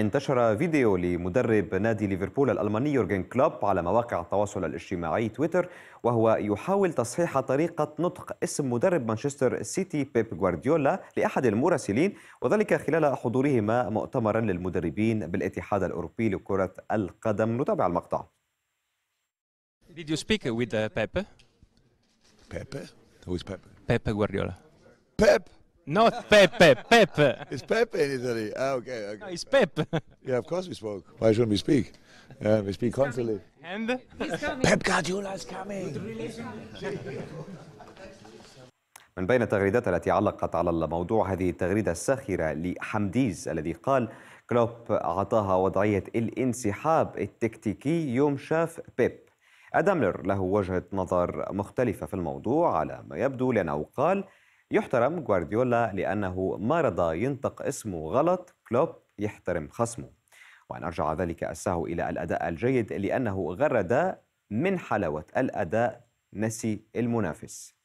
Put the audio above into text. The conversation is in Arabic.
انتشر فيديو لمدرب نادي ليفربول الألماني يورجن كلوب على مواقع التواصل الاجتماعي تويتر وهو يحاول تصحيح طريقة نطق اسم مدرب مانشستر سيتي بيب غوارديولا لأحد المراسلين وذلك خلال حضورهما مؤتمرا للمدربين بالاتحاد الأوروبي لكرة القدم نتابع المقطع Did you speak with uh, Pepe? Pepe? Who is Pepe? Pepe Guardiola. Pepe! Not Pepe, Pepe. It's Pepe in Italy. Ah, okay, okay. No, it's Pepe. Yeah, of course we spoke. Why shouldn't we speak? Yeah, we speak constantly. And? Pep Guardiola is coming. من بين التغريدات التي علقت على الموضوع هذه التغريدة الساخرة لحمديز الذي قال كلوب أعطاها وضعية الانسحاب التكتيكي يوم شاف بيب أداملر له وجهة نظر مختلفة في الموضوع على ما يبدو لأنه قال يحترم جوارديولا لأنه ما رضى ينطق اسمه غلط كلوب يحترم خصمه وأن أرجع ذلك السهو إلى الأداء الجيد لأنه غرد من حلاوة الأداء نسي المنافس